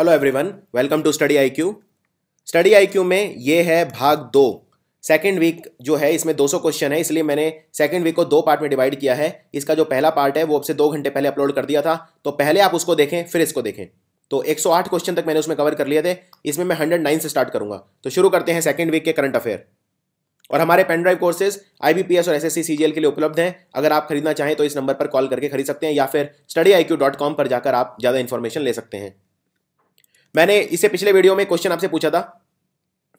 Hello everyone welcome to study IQ study IQ में ये है भाग दो सेकेंड वीक जो है इसमें 200 क्वेश्चन है इसलिए मैंने सेकेंड वीक को दो पार्ट में डिवाइड किया है इसका जो पहला पार्ट है वो आपसे दो घंटे पहले अपलोड कर दिया था तो पहले आप उसको देखें फिर इसको देखें तो 108 क्वेश्चन तक मैंने उसमें कवर कर लिए थे इसमें मैं हंड्रेड से स्टार्ट करूंगा तो शुरू करते हैं सेकेंड वीक के करंट अफेयर और हमारे पेनड्राइव कोर्सेज आई और एसएससी सीजीएल के लिए उपलब्ध हैं अगर आप खरीदना चाहें तो इस नंबर पर कॉल करके खरीद सकते हैं या फिर स्टडी पर जाकर आप ज़्यादा इन्फॉर्मेशन ले सकते हैं मैंने इससे पिछले वीडियो में क्वेश्चन आपसे पूछा था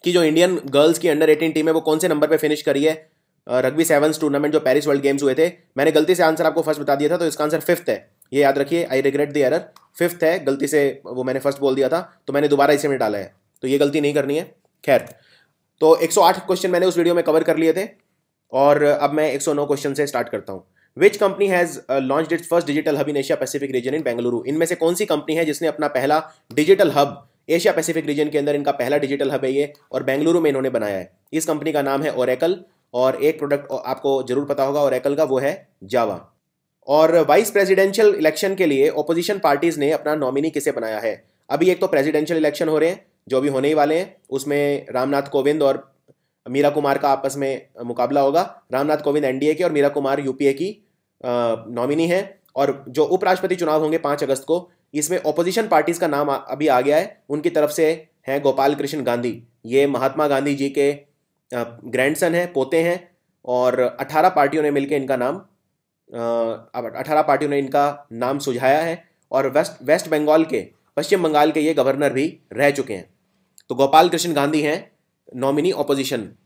कि जो इंडियन गर्ल्स की अंडर एटीन टीम है वो कौन से नंबर पर फिनिश करी है रग्बी सेवन्स टूर्नामेंट जो पेरिस वर्ल्ड गेम्स हुए थे मैंने गलती से आंसर आपको फर्स्ट बता दिया था तो इसका आंसर फिफ्थ है ये याद रखिए I regret the error fifth है गलती से वो मैंने फर्स्ट बोल दिया था तो मैंने दोबारा इसे में डाला है तो ये गलती नहीं करनी है खैर तो 108 क्वेश्चन मैंने उस वीडियो में कवर कर लिए थे और अब मैं 109 क्वेश्चन से स्टार्ट करता हूँ which company has launch its first digital hub in Asia Pacific region in Bengaluru इनमें से कौन सी कंपनी है जिसने अपना पहला digital hub Asia Pacific region के अंदर इनका पहला डिजिटल हब है ये और बेंगलुरु में इन्होंने बनाया है इस कंपनी का नाम है ओरेकल और एक प्रोडक्ट आपको जरूर पता होगा ओरेकल का वो है जावा और वाइस प्रेसिडेंशियल इलेक्शन के लिए ओपोजिशन पार्टीज ने अपना नॉमिनी किसे बनाया है अभी एक तो प्रेसिडेंशियल इलेक्शन हो रहे हैं जो भी होने ही वाले हैं उसमें रामनाथ कोविंद और मीरा कुमार का आपस में मुकाबला होगा रामनाथ कोविंद एनडीए के और मीरा कुमार यूपीए की नॉमिनी है और जो उपराष्ट्रपति चुनाव होंगे पाँच अगस्त को इसमें ओपोजिशन पार्टीज का नाम अभी आ गया है उनकी तरफ से हैं गोपाल कृष्ण गांधी ये महात्मा गांधी जी के ग्रैंडसन हैं पोते हैं और अठारह पार्टियों ने मिलकर इनका नाम अठारह पार्टियों ने इनका नाम सुझाया है और वेस्ट वेस्ट बंगाल के पश्चिम बंगाल के ये गवर्नर भी रह चुके हैं तो गोपाल कृष्ण गांधी हैं nominee opposition.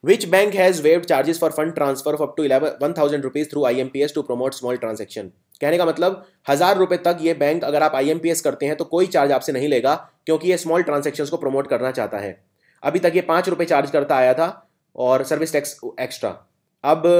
Which bank has waived up to eleven one thousand rupees through I M P S to promote small transaction कहने का मतलब हजार रुपए तक ये बैंक अगर आप आई एस करते हैं तो कोई चार्ज आपसे नहीं लेगा क्योंकि ये स्मॉल ट्रांजेक्शन को प्रमोट करना चाहता है अभी तक ये पांच रुपए चार्ज करता आया था और सर्विस टैक्स एक्स्ट्रा अब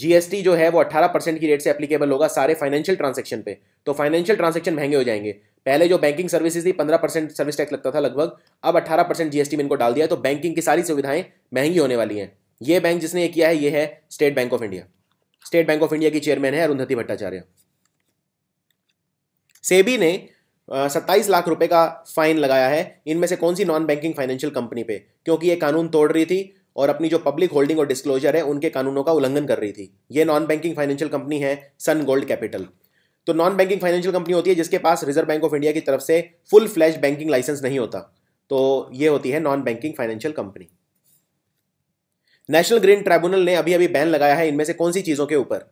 जीएसटी जो है वो अट्ठारह परसेंट की रेट से अप्लीकेबल होगा सारे फाइनेंशियल ट्रांजेक्शन पे तो फाइनेंशियल ट्रांजेक्शन महंगे हो जाएंगे पहले जो बैंकिंग सर्विसेज थी पंद्रह परसेंट सर्विस टैक्स लगता था लगभग अब अट्ठारह परसेंट जीएसटी में इनको डाल दिया तो बैंकिंग की सारी सुविधाएं महंगी होने वाली हैं ये बैंक जिसने ये किया है ये है State Bank of India State Bank of India की चेयरमैन है अरुंधति भट्टाचार्य सेबी ने सत्ताईस लाख रुपए का फाइन लगाया है इनमें से कौन सी नॉन बैंकिंग फाइनेंशियल कंपनी पे क्योंकि ये कानून तोड़ रही थी और अपनी जो पब्लिक होल्डिंग और डिस्क्लोजर है उनके कानूनों का उल्लंघन कर रही थी ये नॉन बैंकिंग फाइनेंशियल कंपनी है सन गोल्ड कैपिटल तो नॉन बैंकिंग फाइनेंशियल कंपनी होती है जिसके पास रिजर्व बैंक ऑफ इंडिया की तरफ से फुल फ्लैश बैंकिंग लाइसेंस नहीं होता तो ये होती है non banking financial company National Green Tribunal ने अभी अभी बैन लगाया है इनमें से कौन सी चीज़ों के ऊपर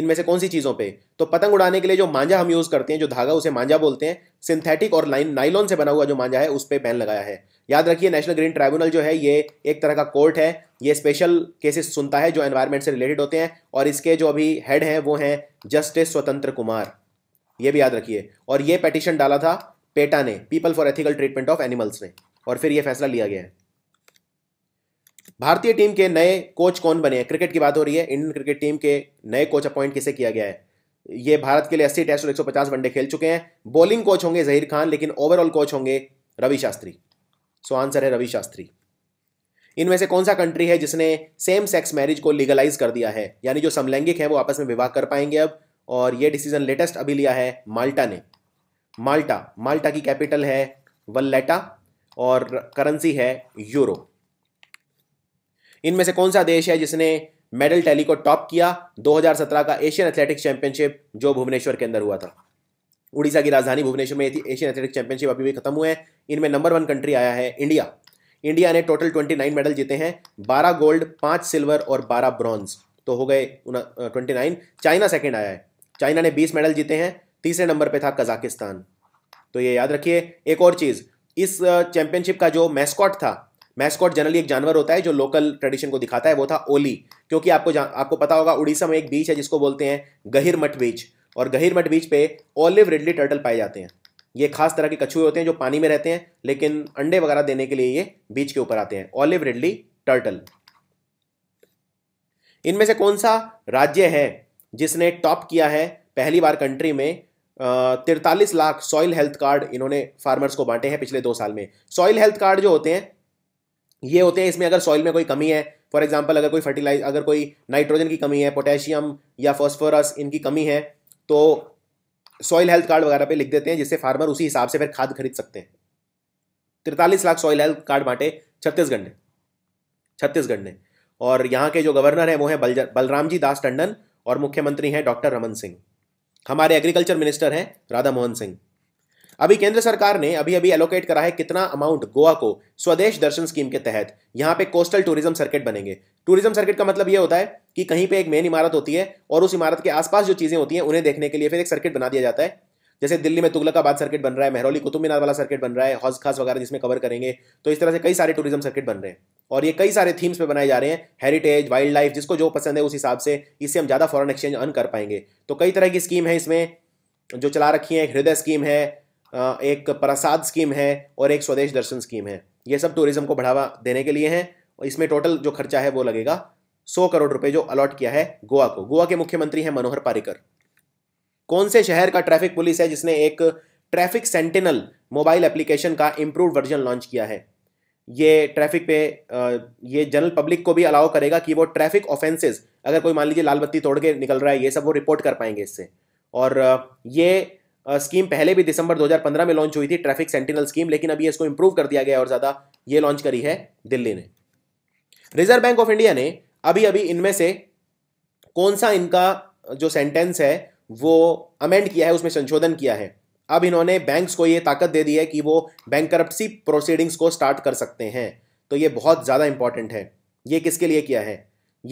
इनमें से कौन सी चीज़ों पे तो पतंग उड़ाने के लिए जो मांझा हम यूज़ करते हैं जो धागा उसे मांझा बोलते हैं सिंथेटिक और लाइन नाइलॉन से बना हुआ जो मांझा है उस पर बैन लगाया है याद रखिए नेशनल ग्रीन ट्राइब्यूनल जो है ये एक तरह का कोर्ट है ये स्पेशल केसेस सुनता है जो एनवायरनमेंट से रिलेटेड होते हैं और इसके जो अभी हेड हैं वो हैं जस्टिस स्वतंत्र कुमार ये भी याद रखिए और ये पटिशन डाला था पेटा ने People for Ethical Treatment of Animals ने और फिर ये फैसला लिया गया है भारतीय टीम के नए कोच कौन बने हैं क्रिकेट की बात हो रही है इंडियन क्रिकेट टीम के नए कोच अपॉइंट किसे किया गया है ये भारत के लिए अस्सी टेस्ट और 150 वनडे खेल चुके हैं बॉलिंग कोच होंगे जहीर खान लेकिन ओवरऑल कोच होंगे रवि शास्त्री सो आंसर है रवि शास्त्री इनमें से कौन सा कंट्री है जिसने सेम सेक्स मैरिज को लीगलाइज कर दिया है यानी जो समलैंगिक है वो आपस में विवाह कर पाएंगे अब और ये डिसीजन लेटेस्ट अभी लिया है माल्टा ने माल्टा माल्टा की कैपिटल है वल्लेटा और करेंसी है यूरो इनमें से कौन सा देश है जिसने मेडल टैली को टॉप किया 2017 का एशियन एथलेटिक्स चैंपियनशिप जो भुवनेश्वर के अंदर हुआ था उड़ीसा की राजधानी भुवनेश्वर में एशियन एथलेटिक चैंपियनशिप अभी भी खत्म हुए हैं इनमें नंबर वन कंट्री आया है इंडिया इंडिया ने टोटल ट्वेंटी नाइन मेडल जीते हैं बारह गोल्ड पाँच सिल्वर और बारह ब्रॉन्ज तो हो गए ट्वेंटी नाइन चाइना सेकेंड आया है चाइना ने बीस मेडल जीते हैं तीसरे नंबर पर था कजाकिस्तान तो ये याद रखिए एक और चीज़ इस चैंपियनशिप का जो मैस्कॉट था मैस्कॉट जनरली एक जानवर होता है जो लोकल ट्रेडिशन को दिखाता है वो था ओली क्योंकि आपको आपको पता होगा उड़ीसा में एक बीच है जिसको बोलते हैं गहिरमठ बीच और गहिर मठ बीच पे ओलिव रिडली टर्टल पाए जाते हैं ये खास तरह के कछुए होते हैं जो पानी में रहते हैं लेकिन अंडे वगैरह देने के लिए ये बीच के ऊपर आते हैं ओलिव रिडली टर्टल इनमें से कौन सा राज्य है जिसने टॉप किया है पहली बार कंट्री में तिरतालीस लाख सॉइल हेल्थ कार्ड इन्होंने फार्मर्स को बांटे हैं पिछले दो साल में सॉइल हेल्थ कार्ड जो होते हैं ये होते हैं इसमें अगर सॉइल में कोई कमी है फॉर एग्जाम्पल अगर कोई फर्टिलाइज अगर कोई नाइट्रोजन की कमी है पोटेशियम या फॉस्फोरस इनकी कमी है तो सॉइल हेल्थ कार्ड वगैरह पे लिख देते हैं जिससे फार्मर उसी हिसाब से फिर खाद खरीद सकते हैं तिरतालीस लाख सॉइल हेल्थ कार्ड बांटे छत्तीसगढ़ ने छत्तीसगढ़ ने और यहाँ के जो गवर्नर हैं वो हैं बलराम जी दास टंडन और मुख्यमंत्री हैं डॉक्टर रमन सिंह हमारे एग्रीकल्चर मिनिस्टर हैं राधा मोहन सिंह अभी केंद्र सरकार ने अभी अभी एलोकेट करा है कितना अमाउंट गोवा को स्वदेश दर्शन स्कीम के तहत यहाँ पे कोस्टल टूरिज्म सर्किट बनेंगे टूरिज्म सर्किट का मतलब ये होता है कि कहीं पे एक मेन इमारत होती है और उस इमारत के आसपास जो चीज़ें होती हैं उन्हें देखने के लिए फिर एक सर्किट बना दिया जाता है जैसे दिल्ली में तुगलकाबाद सर्किट बन रहा है मेहरौली कुतुब मीनार वाला सर्किट बन रहा है हौज खास वगैरह जिसमें कवर करेंगे तो इस तरह से कई सारे टूरिज्म सर्किट बन रहे हैं और ये कई सारे थीम्स पे बनाए जा रहे हैं हेरिटेज वाइल्ड लाइफ जिसको जो पसंद है उस हिसाब से इससे हम ज़्यादा फॉरन एक्सचेंज अर्न कर पाएंगे तो कई तरह की स्कीम है इसमें जो चला रखी है एक हृदय स्कीम है एक प्रसाद स्कीम है और एक स्वदेश दर्शन स्कीम है ये सब टूरिज़्म को बढ़ावा देने के लिए हैं और इसमें टोटल जो खर्चा है वो लगेगा सौ करोड़ रुपए जो अलॉट किया है गोवा को गोवा के मुख्यमंत्री हैं मनोहर पारिकर कौन से शहर का ट्रैफिक पुलिस है जिसने एक ट्रैफिक सेंटिनल मोबाइल एप्लीकेशन का इंप्रूव वर्जन लॉन्च किया है ये ट्रैफिक पे ये जनरल पब्लिक को भी अलाउ करेगा कि वो ट्रैफिक ऑफेंसेस अगर कोई मान लीजिए लाल बत्ती तोड़ के निकल रहा है ये सब वो रिपोर्ट कर पाएंगे इससे और ये स्कीम पहले भी दिसंबर 2015 में लॉन्च हुई थी ट्रैफिक सेंटिनल स्कीम लेकिन अभी इसको इंप्रूव कर दिया गया और ज़्यादा ये लॉन्च करी है दिल्ली ने रिजर्व बैंक ऑफ इंडिया ने अभी अभी इनमें से कौन सा इनका जो सेंटेंस है वो अमेंड किया है उसमें संशोधन किया है अब इन्होंने बैंक्स को ये ताकत दे दी है कि वो बैंक प्रोसीडिंग्स को स्टार्ट कर सकते हैं तो ये बहुत ज़्यादा इंपॉर्टेंट है ये किसके लिए किया है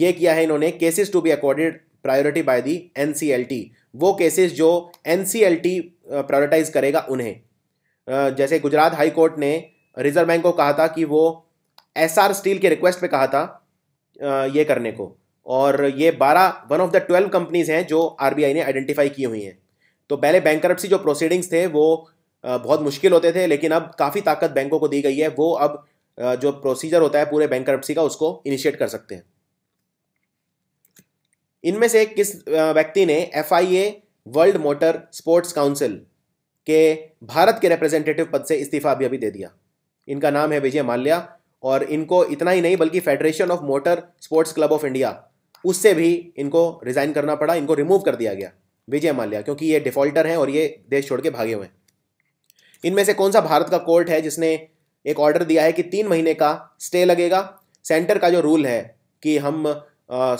ये किया है इन्होंने cases to be accorded priority by the N वो केसेस जो एन प्रायोरिटाइज करेगा उन्हें जैसे गुजरात हाईकोर्ट ने रिजर्व बैंक को कहा था कि वो एस आर स्टील के रिक्वेस्ट पर कहा था ये करने को और ये बारह one of the twelve companies हैं जो आरबीआई ने आइडेंटिफाई की हुई हैं तो पहले बैंक जो प्रोसीडिंग्स थे वो बहुत मुश्किल होते थे लेकिन अब काफ़ी ताकत बैंकों को दी गई है वो अब जो प्रोसीजर होता है पूरे बैंक का उसको इनिशिएट कर सकते हैं इनमें से किस व्यक्ति ने F world motor sports council के भारत के रिप्रेजेंटेटिव पद से इस्तीफा भी अभी दे दिया इनका नाम है विजय माल्या और इनको इतना ही नहीं बल्कि Federation of Motor Sports Club of India उससे भी इनको रिज़ाइन करना पड़ा इनको रिमूव कर दिया गया विजय माल्या क्योंकि ये डिफ़ॉल्टर हैं और ये देश छोड़ के भागे हुए हैं इनमें से कौन सा भारत का कोर्ट है जिसने एक ऑर्डर दिया है कि तीन महीने का स्टे लगेगा सेंटर का जो रूल है कि हम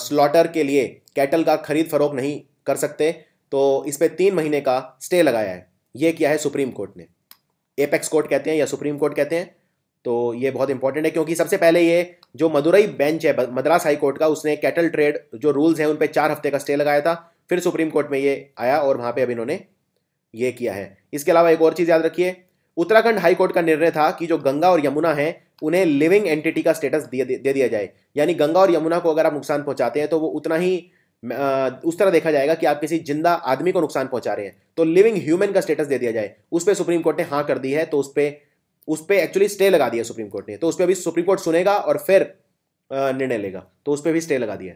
स्लॉटर के लिए कैटल का खरीद फरोख नहीं कर सकते तो इस पर तीन महीने का स्टे लगाया है ये किया है सुप्रीम कोर्ट ने एपेक्स कोर्ट कहते हैं या सुप्रीम कोर्ट कहते हैं तो ये बहुत इंपॉर्टेंट है क्योंकि सबसे पहले ये जो मदुरई बेंच है मद्रास हाई कोर्ट का उसने कैटल ट्रेड जो रूल्स हैं उन पर चार हफ्ते का स्टे लगाया था फिर सुप्रीम कोर्ट में ये आया और वहाँ पर अब इन्होंने ये किया है इसके अलावा एक और चीज़ याद रखिए उत्तराखंड हाई कोर्ट का निर्णय था कि जो गंगा और यमुना है उन्हें लिविंग एंटिटी का स्टेटस दे, दे दिया जाए यानी गंगा और यमुना को अगर आप नुकसान पहुंचाते हैं तो वो उतना ही उस तरह देखा जाएगा कि आप किसी जिंदा आदमी को नुकसान पहुंचा रहे हैं तो लिविंग ह्यूमन का स्टेटस दे दिया जाए उस पर सुप्रीम कोर्ट ने हाँ कर दी है तो उस पर उस पर एक्चुअली स्टे लगा दिया सुप्रीम कोर्ट ने तो उस पर अभी सुप्रीम कोर्ट सुनेगा और फिर निर्णय लेगा तो उस पर भी स्टे लगा दिया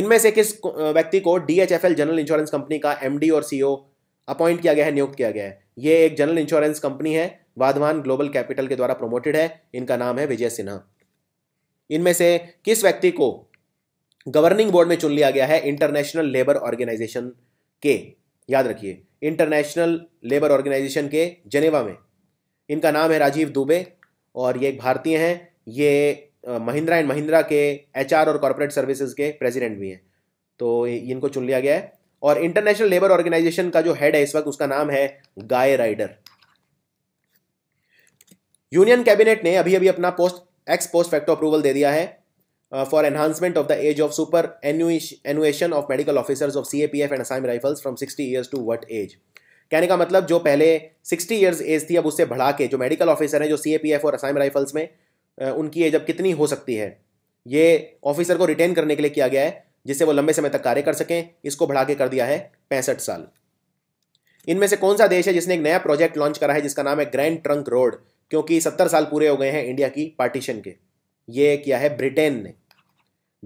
इनमें से किस व्यक्ति को डीएचएफएल जनरल इंश्योरेंस कंपनी का एमडी और सीईओ अपॉइंट e किया गया है नियुक्त किया गया है ये एक जनरल इंश्योरेंस कंपनी है वाधवान ग्लोबल कैपिटल के द्वारा प्रमोटेड है इनका नाम है विजय सिन्हा इनमें से किस व्यक्ति को गवर्निंग बोर्ड में चुन लिया गया है इंटरनेशनल लेबर ऑर्गेनाइजेशन के याद रखिए इंटरनेशनल लेबर ऑर्गेनाइजेशन के जेनेवा में इनका नाम है राजीव दुबे और ये एक भारतीय हैं ये महिंद्रा एंड महिंद्रा के एचआर और कॉरपोरेट सर्विसेज के प्रेसिडेंट भी हैं तो इनको चुन लिया गया है और इंटरनेशनल लेबर ऑर्गेनाइजेशन का जो हेड है इस वक्त उसका नाम है गाय राइडर यूनियन कैबिनेट ने अभी अभी अपना post ex post facto approval दे दिया है for enhancement of the age of superannuation of medical officers of C F and Assam rifles from sixty years to what age कहने का मतलब जो पहले 60 इयर्स एज थी अब उससे बढ़ा के जो मेडिकल ऑफिसर हैं जो सी और असाइम राइफल्स में उनकी एज अब कितनी हो सकती है ये ऑफिसर को रिटेन करने के लिए किया गया है जिससे वो लंबे समय तक कार्य कर सकें इसको बढ़ा के कर दिया है पैंसठ साल इनमें से कौन सा देश है जिसने एक नया प्रोजेक्ट लॉन्च करा है जिसका नाम है ग्रैंड ट्रंक रोड क्योंकि सत्तर साल पूरे हो गए हैं इंडिया की पार्टीशन के ये किया है ब्रिटेन ने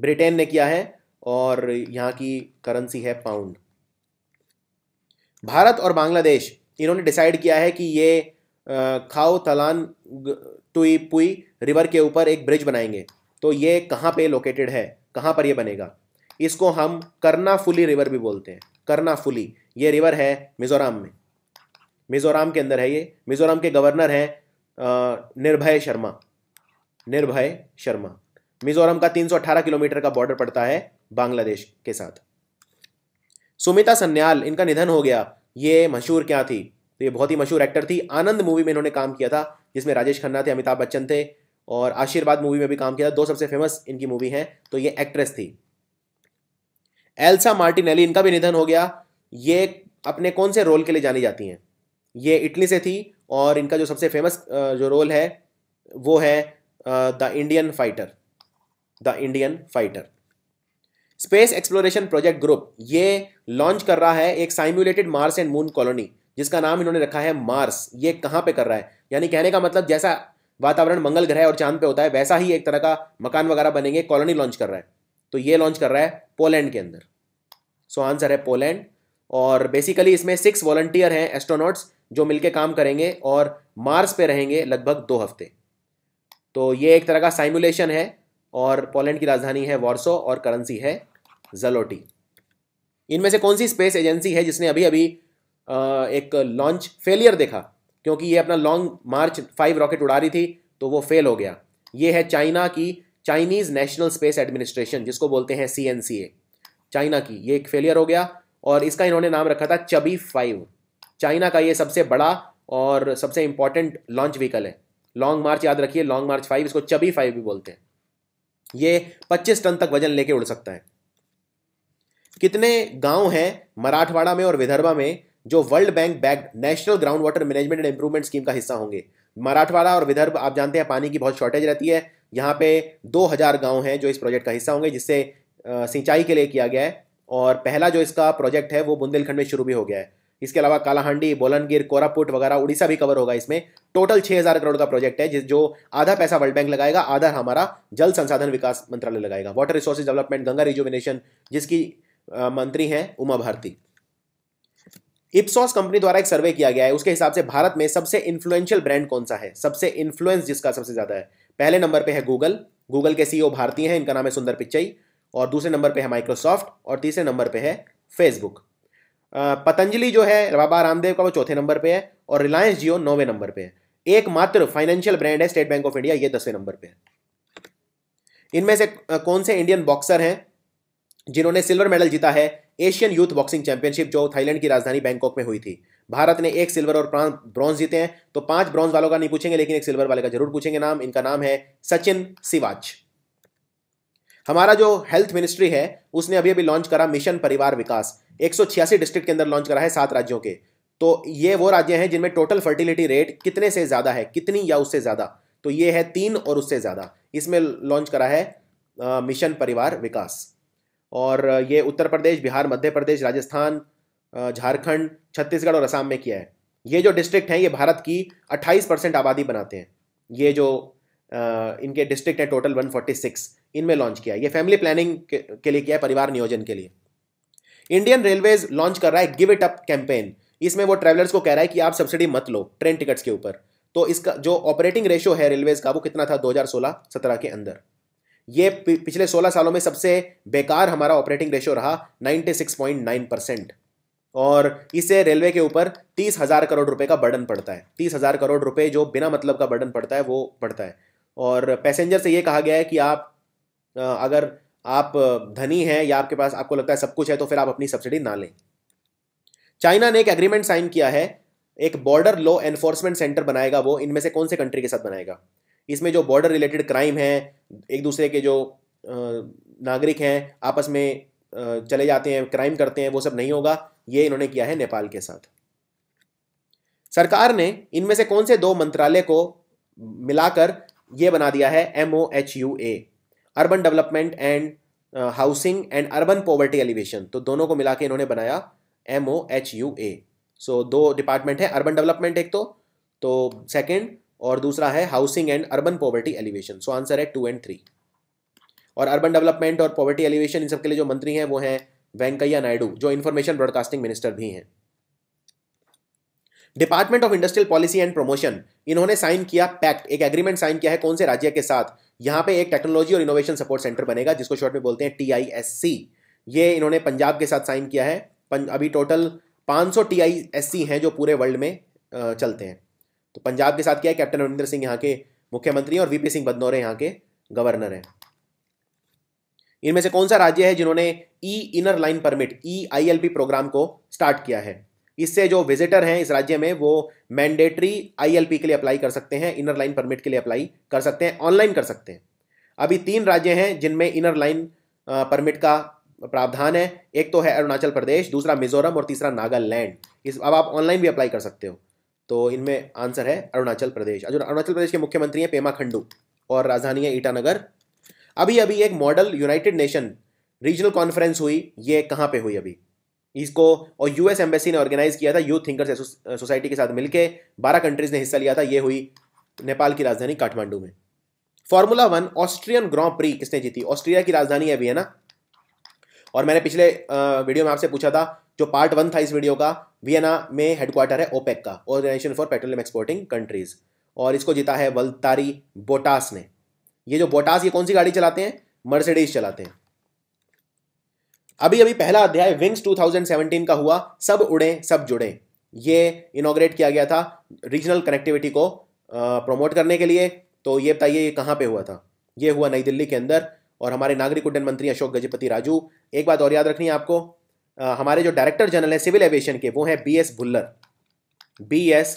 ब्रिटेन ने किया है और यहाँ की करेंसी है पाउंड भारत और बांग्लादेश इन्होंने डिसाइड किया है कि ये खाओ तलान तुई पुई रिवर के ऊपर एक ब्रिज बनाएंगे तो ये कहाँ पे लोकेटेड है कहाँ पर ये बनेगा इसको हम करनाफुली रिवर भी बोलते हैं करनाफुली ये रिवर है मिज़ोरम में मिज़ोरम के अंदर है ये मिज़ोरम के गवर्नर हैं निर्भय शर्मा निर्भय शर्मा मिज़ोरम का 318 किलोमीटर का बॉर्डर पड़ता है बांग्लादेश के साथ सुमिता सन्याल इनका निधन हो गया ये मशहूर क्या थी तो ये बहुत ही मशहूर एक्टर थी आनंद मूवी में इन्होंने काम किया था जिसमें राजेश खन्ना थे अमिताभ बच्चन थे और आशीर्वाद मूवी में भी काम किया था दो सबसे फेमस इनकी मूवी हैं तो ये एक्ट्रेस थी एल्सा मार्टिनेली इनका भी निधन हो गया ये अपने कौन से रोल के लिए जानी जाती हैं ये इटली से थी और इनका जो सबसे फेमस जो रोल है वो है the Indian fighter the Indian fighter space exploration project group ये लॉन्च कर रहा है एक simulated Mars and moon colony जिसका नाम इन्होंने रखा है मार्स ये कहाँ पे कर रहा है यानी कहने का मतलब जैसा वातावरण मंगल ग्रह और चांद पे होता है वैसा ही एक तरह का मकान वगैरह बनेंगे कॉलोनी लॉन्च कर रहा है तो ये लॉन्च कर रहा है पोलैंड के अंदर सो आंसर है पोलैंड और बेसिकली इसमें सिक्स वॉलंटियर हैं एस्ट्रोनॉट्स जो मिलकर काम करेंगे और मार्स पे रहेंगे लगभग दो हफ्ते तो ये एक तरह का साइमुलेशन है और पोलैंड की राजधानी है वॉर्सो और करेंसी है जलोटी इनमें से कौन सी स्पेस एजेंसी है जिसने अभी अभी एक लॉन्च फेलियर देखा क्योंकि ये अपना लॉन्ग मार्च फाइव रॉकेट उड़ा रही थी तो वो फेल हो गया ये है चाइना की चाइनीज़ नेशनल स्पेस एडमिनिस्ट्रेशन जिसको बोलते हैं सी चाइना की ये एक फेलियर हो गया और इसका इन्होंने नाम रखा था चबी फाइव चाइना का ये सबसे बड़ा और सबसे इंपॉर्टेंट लॉन्च व्हीकल है लॉन्ग मार्च याद रखिए लॉन्ग मार्च फाइव इसको चबी फाइव भी बोलते हैं ये 25 टन तक वजन लेके उड़ सकता है कितने गांव हैं मराठवाड़ा में और विदर्भा में जो World Bank backed national ground water management and improvement scheme का हिस्सा होंगे मराठवाड़ा और विदर्भ आप जानते हैं पानी की बहुत शॉर्टेज रहती है यहाँ पे 2000 गांव हैं जो इस प्रोजेक्ट का हिस्सा होंगे जिससे सिंचाई के लिए किया गया है और पहला जो इसका प्रोजेक्ट है वो बुंदेलखंड में शुरू भी हो गया है इसके अलावा कालाहांडी बोलनगिर कोरापुट वगैरह उड़ीसा भी कवर होगा इसमें टोटल 6000 करोड़ का प्रोजेक्ट है जो आधा पैसा वर्ल्ड बैंक लगाएगा आधा हमारा जल संसाधन विकास मंत्रालय लगाएगा water resources development Ganga rejuvenation जिसकी मंत्री हैं उमा भारती इप्सॉस कंपनी द्वारा एक सर्वे किया गया है उसके हिसाब से भारत में सबसे इन्फ्लुएंशियल ब्रांड कौन सा है सबसे इन्फ्लुएंस जिसका सबसे ज्यादा है पहले नंबर पर है गूगल गूगल के सीईओ e भारतीय हैं इनका नाम है सुंदर पिच्चई और दूसरे नंबर पे है माइक्रोसॉफ्ट और तीसरे नंबर पे है फेसबुक पतंजलि जो है बाबा रामदेव का वो चौथे नंबर पे है और रिलायंस जियो नौवे नंबर पे है एकमात्र फाइनेंशियल ब्रांड है स्टेट बैंक ऑफ इंडिया ये दसवें नंबर पे है इनमें से कौन से इंडियन बॉक्सर हैं जिन्होंने सिल्वर मेडल जीता है एशियन यूथ बॉक्सिंग चैंपियनशिप जो थाईलैंड की राजधानी बैंकॉक में हुई थी भारत ने एक सिल्वर और ब्रॉन्ज जीते हैं तो पांच ब्रॉन्ज वालों का नहीं पूछेंगे लेकिन एक सिल्वर वाले का जरूर पूछेंगे नाम इनका नाम है सचिन सिवाच हमारा जो हेल्थ मिनिस्ट्री है उसने अभी अभी लॉन्च करा मिशन परिवार विकास एक डिस्ट्रिक्ट के अंदर लॉन्च करा है सात राज्यों के तो ये वो राज्य हैं जिनमें टोटल फर्टिलिटी रेट कितने से ज़्यादा है कितनी या उससे ज़्यादा तो ये है तीन और उससे ज़्यादा इसमें लॉन्च करा है आ, मिशन परिवार विकास और ये उत्तर प्रदेश बिहार मध्य प्रदेश राजस्थान झारखंड छत्तीसगढ़ और असम में किया है ये जो डिस्ट्रिक्ट हैं ये भारत की 28 परसेंट आबादी बनाते हैं ये जो आ, इनके डिस्ट्रिक्ट हैं टोटल 146 इनमें लॉन्च किया है ये फैमिली प्लानिंग के, के लिए किया है परिवार नियोजन के लिए इंडियन रेलवेज लॉन्च कर रहा है गिव इट अप कैंपेन इसमें वो ट्रेवलर्स को कह रहा है कि आप सब्सिडी मत लो ट्रेन टिकट्स के ऊपर तो इसका जो ऑपरेटिंग रेशो है रेलवेज का वो कितना था 2016-17 के अंदर ये पिछले 16 सालों में सबसे बेकार हमारा ऑपरेटिंग रेशो रहा 96.9 परसेंट और इससे रेलवे के ऊपर तीस हज़ार करोड़ रुपए का बर्डन पड़ता है तीस हज़ार करोड़ रुपए जो बिना मतलब का बर्डन पड़ता है वो पड़ता है और पैसेंजर से ये कहा गया है कि आप अगर आप धनी हैं या आपके पास आपको लगता है सब कुछ है तो फिर आप अपनी सब्सिडी ना लें चाइना ने एक एग्रीमेंट साइन किया है एक बॉर्डर लॉ एनफोर्समेंट सेंटर बनाएगा वो इनमें से कौन से कंट्री के साथ बनाएगा इसमें जो बॉर्डर रिलेटेड क्राइम है एक दूसरे के जो नागरिक हैं आपस में चले जाते हैं क्राइम करते हैं वो सब नहीं होगा ये इन्होंने किया है नेपाल के साथ सरकार ने इनमें से कौन से दो मंत्रालय को मिलाकर ये बना दिया है M O H U A urban development and housing and urban poverty elevation तो दोनों को मिला के इन्होंने बनाया M O H U A so दो डिपार्टमेंट है अर्बन डेवलपमेंट एक तो तो सेकंड और दूसरा है housing and urban poverty elevation so answer है टू एंड थ्री और अर्बन डेवलपमेंट और पॉवर्टी एलिवेशन इन सबके लिए जो मंत्री हैं वो हैं वेंकैया नायडू जो इन्फॉर्मेशन ब्रॉडकास्टिंग मिनिस्टर भी हैं Department of Industrial Policy and Promotion इन्होंने साइन किया पैक्ट एक एग्रीमेंट साइन किया है कौन से राज्य के साथ यहाँ पे एक टेक्नोलॉजी और इनोवेशन सपोर्ट सेंटर बनेगा जिसको शॉर्ट में बोलते हैं टी आई एस सी ये इन्होंने पंजाब के साथ साइन किया है अभी टोटल 500 सौ टी आई एस सी हैं जो पूरे वर्ल्ड में चलते हैं तो पंजाब के साथ क्या है कैप्टन अमरिंदर सिंह यहाँ के मुख्यमंत्री और वीपी सिंह बदनौरे यहाँ के गवर्नर हैं इनमें से कौन सा राज्य है जिन्होंने E inner line permit E I L P programme को स्टार्ट किया है इससे जो विजिटर हैं इस राज्य में वो मैंडेटरी आईएलपी के लिए अप्लाई कर सकते हैं इनर लाइन परमिट के लिए अप्लाई कर सकते हैं ऑनलाइन कर सकते हैं अभी तीन राज्य हैं जिनमें इनर लाइन परमिट का प्रावधान है एक तो है अरुणाचल प्रदेश दूसरा मिजोरम और तीसरा नागालैंड इस अब आप ऑनलाइन भी अप्लाई कर सकते हो तो इनमें आंसर है अरुणाचल प्रदेश अरुणाचल प्रदेश के मुख्यमंत्री हैं पेमा खंडू और राजधानी है ईटानगर अभी अभी एक model United Nation regional conference हुई ये कहाँ पे हुई अभी इसको और यूएस एम्बेसी ने ऑर्गेनाइज किया था यूथ थिंकर्स सोसाइटी के साथ मिलकर बारह कंट्रीज ने हिस्सा लिया था ये हुई नेपाल की राजधानी काठमांडू में formula one Austrian grand prix किसने जीती ऑस्ट्रिया की राजधानी है अभी है ना और मैंने पिछले वीडियो में आपसे पूछा था जो पार्ट वन था इस वीडियो का वियना में हेडक्वार्टर है ओपेक का Organisation for Petroleum Exporting Countries और इसको जीता है वल्तारी बोटास ने ये जो बोटास ये कौन सी गाड़ी चलाते हैं मर्सिडीज चलाते हैं अभी अभी पहला अध्याय विंग्स 2017 का हुआ सब उड़े सब जुड़े ये इनोग्रेट किया गया था रीजनल कनेक्टिविटी को प्रमोट करने के लिए तो ये बताइए ये कहाँ पे हुआ था ये हुआ नई दिल्ली के अंदर और हमारे नागरिक उड्डयन मंत्री अशोक गजपति राजू एक बात और याद रखनी है आपको आ, हमारे जो डायरेक्टर जनरल हैं सिविल एविएशन के वो हैं B S Bhullar B S